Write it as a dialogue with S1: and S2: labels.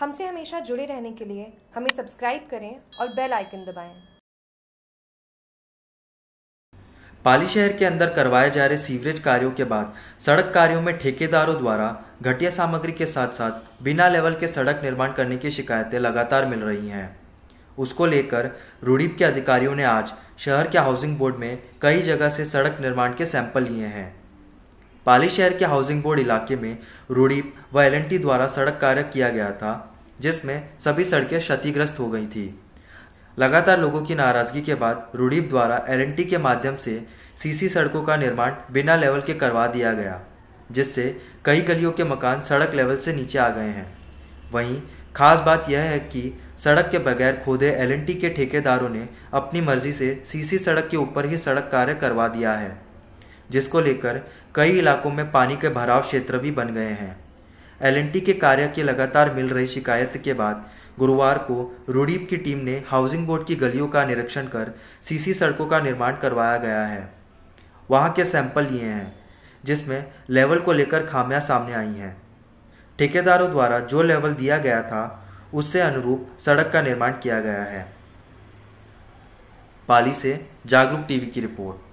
S1: हमसे हमेशा जुड़े रहने के लिए हमें सब्सक्राइब करें और बेल आइकन दबाएं। पाली शहर के अंदर करवाए जा रहे सीवरेज कार्यों के बाद सड़क कार्यों में ठेकेदारों द्वारा घटिया सामग्री के साथ साथ बिना लेवल के सड़क निर्माण करने की शिकायतें लगातार मिल रही हैं उसको लेकर रूड़ीप के अधिकारियों ने आज शहर के हाउसिंग बोर्ड में कई जगह से सड़क निर्माण के सैंपल लिए हैं पाली शहर के हाउसिंग बोर्ड इलाके में रूडीप व एल द्वारा सड़क कार्य किया गया था जिसमें सभी सड़कें क्षतिग्रस्त हो गई थी लगातार लोगों की नाराजगी के बाद रूडीप द्वारा एल के माध्यम से सीसी सड़कों का निर्माण बिना लेवल के करवा दिया गया जिससे कई गलियों के मकान सड़क लेवल से नीचे आ गए हैं वहीं खास बात यह है कि सड़क के बगैर खोदे एल के ठेकेदारों ने अपनी मर्जी से सीसी सड़क के ऊपर ही सड़क कार्य करवा दिया है जिसको लेकर कई इलाकों में पानी के भराव क्षेत्र भी बन गए हैं एल के कार्य की लगातार मिल रही शिकायत के बाद गुरुवार को रूडीप की टीम ने हाउसिंग बोर्ड की गलियों का निरीक्षण कर सीसी सड़कों का निर्माण करवाया गया है वहाँ के सैंपल लिए हैं जिसमें लेवल को लेकर खामियां सामने आई हैं ठेकेदारों द्वारा जो लेवल दिया गया था उससे अनुरूप सड़क का निर्माण किया गया है पाली से जागरूक टीवी की रिपोर्ट